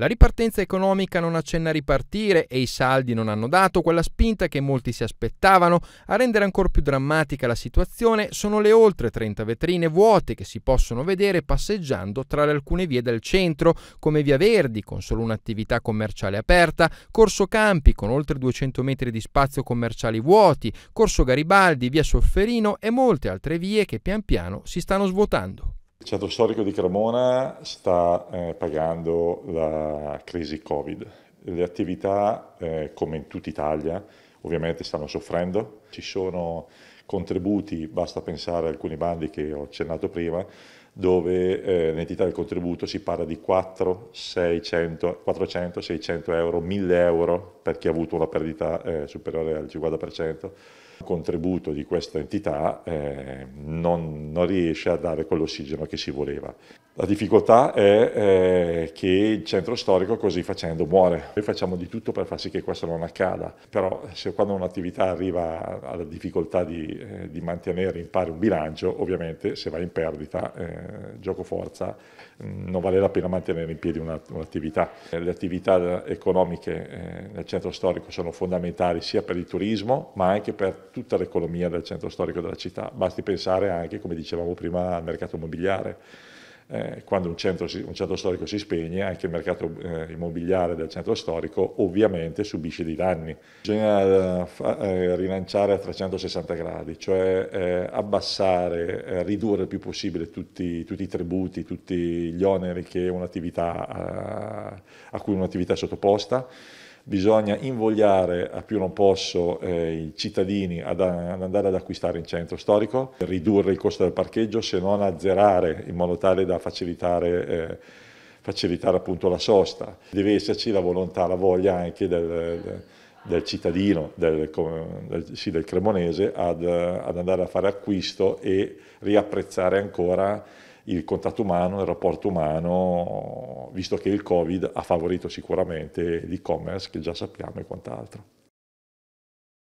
La ripartenza economica non accenna a ripartire e i saldi non hanno dato quella spinta che molti si aspettavano. A rendere ancora più drammatica la situazione sono le oltre 30 vetrine vuote che si possono vedere passeggiando tra le alcune vie del centro, come Via Verdi con solo un'attività commerciale aperta, Corso Campi con oltre 200 metri di spazio commerciali vuoti, Corso Garibaldi, Via Sofferino e molte altre vie che pian piano si stanno svuotando. Il centro storico di Cremona sta eh, pagando la crisi Covid. Le attività, eh, come in tutta Italia, ovviamente stanno soffrendo. Ci sono contributi, basta pensare a alcuni bandi che ho accennato prima, dove eh, l'entità del contributo si parla di 4, 600, 400, 600 euro, 1000 euro per chi ha avuto una perdita eh, superiore al 50% contributo di questa entità eh, non, non, riesce a dare quell'ossigeno che si voleva. La difficoltà è eh, che il centro storico così facendo muore. Noi facciamo di tutto per far sì che questo non accada, però se quando un'attività arriva alla difficoltà di, eh, di mantenere in pari un bilancio, ovviamente se va in perdita, eh, gioco forza, mm, non vale la pena mantenere in piedi un'attività. Le attività economiche eh, nel centro storico sono fondamentali sia per il turismo ma anche per tutta l'economia del centro storico della città. Basti pensare anche, come dicevamo prima, al mercato immobiliare. Eh, quando un centro, un centro, storico si spegne, anche il mercato eh, immobiliare del centro storico ovviamente subisce dei danni. Bisogna eh, eh rilanciare a 360 gradi, cioè eh, abbassare, eh, ridurre il più possibile tutti, tutti, i tributi, tutti gli oneri a cui un'attività è sottoposta bisogna invogliare a più non posso eh, i cittadini ad, ad, andare ad acquistare in centro storico, ridurre il costo del parcheggio se non azzerare in modo tale da facilitare, eh, facilitare appunto la sosta. Deve esserci la volontà, la voglia anche del, del cittadino, del, del, sì, del cremonese ad, ad andare a fare acquisto e riapprezzare ancora il contatto umano, il rapporto umano, visto che il Covid ha favorito sicuramente l'e-commerce, che già sappiamo, e quant'altro.